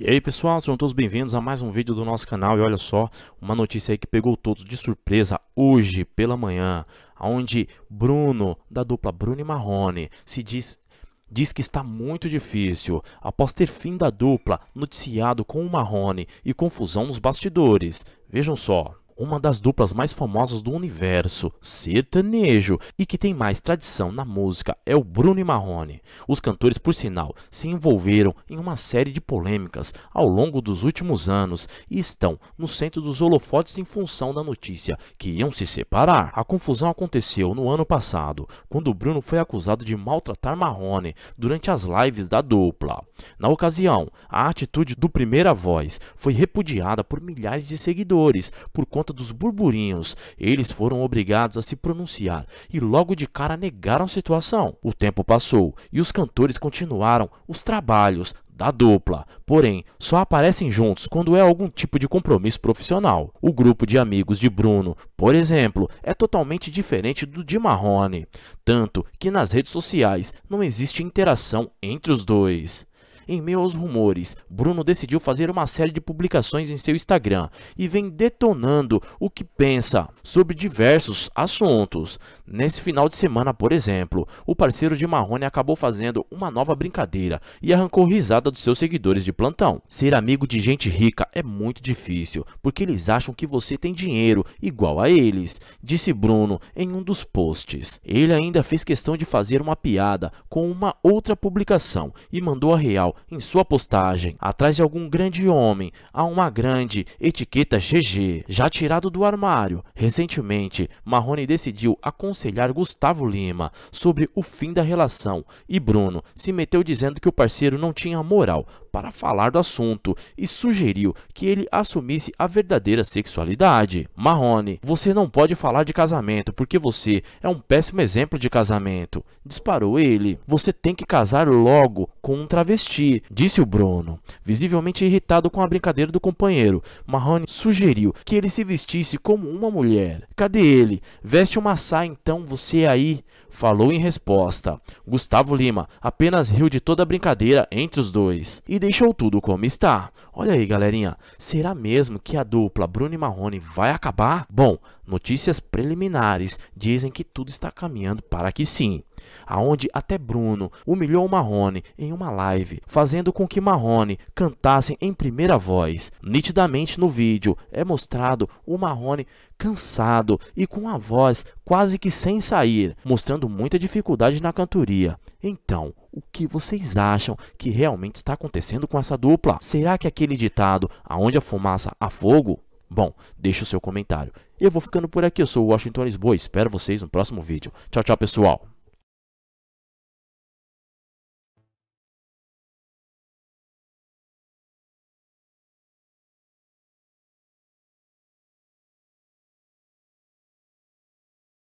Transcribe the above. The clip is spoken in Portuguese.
E aí pessoal, sejam todos bem-vindos a mais um vídeo do nosso canal e olha só, uma notícia aí que pegou todos de surpresa hoje pela manhã, onde Bruno, da dupla Bruno e Marrone, se diz diz que está muito difícil, após ter fim da dupla noticiado com o Marrone e confusão nos bastidores. Vejam só uma das duplas mais famosas do universo sertanejo e que tem mais tradição na música é o Bruno e Marrone. Os cantores, por sinal, se envolveram em uma série de polêmicas ao longo dos últimos anos e estão no centro dos holofotes em função da notícia que iam se separar. A confusão aconteceu no ano passado, quando Bruno foi acusado de maltratar Marrone durante as lives da dupla. Na ocasião, a atitude do primeira voz foi repudiada por milhares de seguidores por conta conta dos burburinhos. Eles foram obrigados a se pronunciar e logo de cara negaram a situação. O tempo passou e os cantores continuaram os trabalhos da dupla, porém só aparecem juntos quando é algum tipo de compromisso profissional. O grupo de amigos de Bruno, por exemplo, é totalmente diferente do de Marrone, tanto que nas redes sociais não existe interação entre os dois. Em meio aos rumores, Bruno decidiu fazer uma série de publicações em seu Instagram e vem detonando o que pensa sobre diversos assuntos. Nesse final de semana, por exemplo, o parceiro de Marrone acabou fazendo uma nova brincadeira e arrancou risada dos seus seguidores de plantão. Ser amigo de gente rica é muito difícil, porque eles acham que você tem dinheiro igual a eles, disse Bruno em um dos posts. Ele ainda fez questão de fazer uma piada com uma outra publicação e mandou a real em sua postagem. Atrás de algum grande homem, há uma grande etiqueta GG. Já tirado do armário, recentemente, Marrone decidiu aconselhar Gustavo Lima sobre o fim da relação e Bruno se meteu dizendo que o parceiro não tinha moral para falar do assunto e sugeriu que ele assumisse a verdadeira sexualidade. Marrone, você não pode falar de casamento porque você é um péssimo exemplo de casamento. Disparou ele. Você tem que casar logo com um travesti ti, disse o Bruno. Visivelmente irritado com a brincadeira do companheiro, Marrone sugeriu que ele se vestisse como uma mulher. Cadê ele? Veste uma saia então, você aí. Falou em resposta. Gustavo Lima apenas riu de toda a brincadeira entre os dois e deixou tudo como está. Olha aí, galerinha, será mesmo que a dupla Bruno e Marrone vai acabar? Bom, notícias preliminares dizem que tudo está caminhando para que sim aonde até Bruno humilhou Marrone em uma live, fazendo com que Marrone cantasse em primeira voz. Nitidamente no vídeo é mostrado o Marrone cansado e com a voz quase que sem sair, mostrando muita dificuldade na cantoria. Então, o que vocês acham que realmente está acontecendo com essa dupla? Será que aquele ditado, aonde a fumaça há fogo? Bom, deixa o seu comentário. Eu vou ficando por aqui, eu sou o Washington Lisboa, espero vocês no próximo vídeo. Tchau, tchau pessoal!